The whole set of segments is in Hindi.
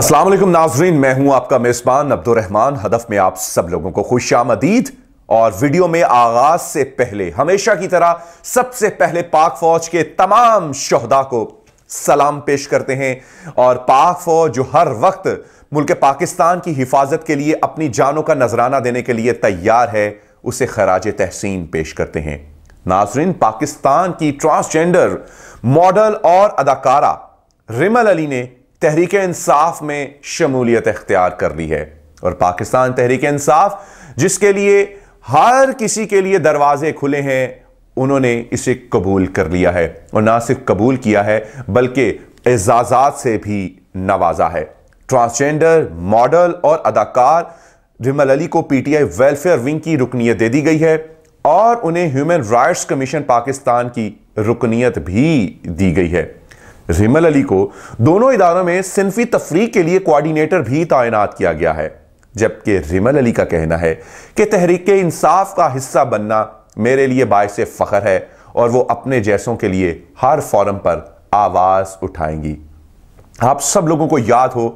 अस्सलाम वालेकुम नाजरीन मैं हूं आपका मेजबान अब्दुलरहमान हदफ में आप सब लोगों को खुश आमदीद और वीडियो में आगाज से पहले हमेशा की तरह सबसे पहले पाक फौज के तमाम शहदा को सलाम पेश करते हैं और पाक फौज जो हर वक्त मुल्क पाकिस्तान की हिफाजत के लिए अपनी जानों का नजराना देने के लिए तैयार है उसे खराज तहसीन पेश करते हैं नाजरीन पाकिस्तान की ट्रांसजेंडर मॉडल और अदाकारा रिमल अली ने तहरीक इंसाफ में शमूलियत अख्तियार कर ली है और पाकिस्तान तहरीक इंसाफ जिसके लिए हर किसी के लिए दरवाजे खुले हैं उन्होंने इसे कबूल कर लिया है और ना सिर्फ कबूल किया है बल्कि एजाजात से भी नवाजा है ट्रांसजेंडर मॉडल और अदाकार रिमल अली को पीटीआई वेलफेयर विंग की रुकनीत दे दी गई है और उन्हें ह्यूमन राइट्स कमीशन पाकिस्तान की रुकनीत भी दी गई है रिमल अली को दोनों इदारों में सिंफी तफरी के लिए कोऑर्डिनेटर भी तैनात किया गया है जबकि रिमल अली का कहना है कि तहरीक इंसाफ का हिस्सा बनना मेरे लिए बायस फ़खर है और वो अपने जैसों के लिए हर फॉरम पर आवाज़ उठाएंगी आप सब लोगों को याद हो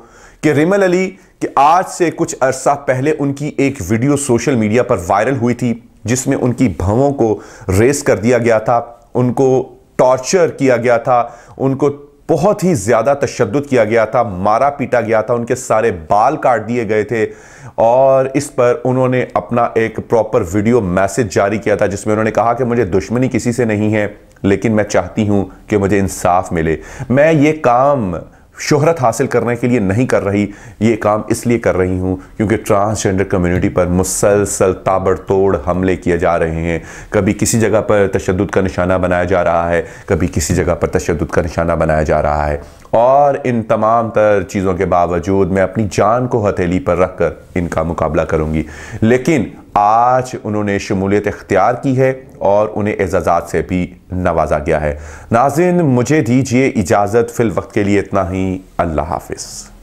कि रिमल अली कि आज से कुछ अरसा पहले उनकी एक वीडियो सोशल मीडिया पर वायरल हुई थी जिसमें उनकी भवों को रेस कर दिया गया था उनको टॉर्चर किया गया था उनको बहुत ही ज़्यादा तशद किया गया था मारा पीटा गया था उनके सारे बाल काट दिए गए थे और इस पर उन्होंने अपना एक प्रॉपर वीडियो मैसेज जारी किया था जिसमें उन्होंने कहा कि मुझे दुश्मनी किसी से नहीं है लेकिन मैं चाहती हूं कि मुझे इंसाफ मिले मैं ये काम शोहरत हासिल करने के लिए नहीं कर रही ये काम इसलिए कर रही हूँ क्योंकि ट्रांसजेंडर कम्युनिटी पर मुसलसल ताबड़तोड़ हमले किए जा रहे हैं कभी किसी जगह पर तशद का निशाना बनाया जा रहा है कभी किसी जगह पर तशद का निशाना बनाया जा रहा है और इन तमाम तर चीज़ों के बावजूद मैं अपनी जान को हथेली पर रख कर इनका मुकाबला करूँगी लेकिन आज उन्होंने शमूलियत इख्तियार की है और उन्हें एजाज़ात से भी नवाजा गया है नाजिन मुझे दीजिए इजाज़त फ़िल वक्त के लिए इतना ही अल्लाह हाफिज़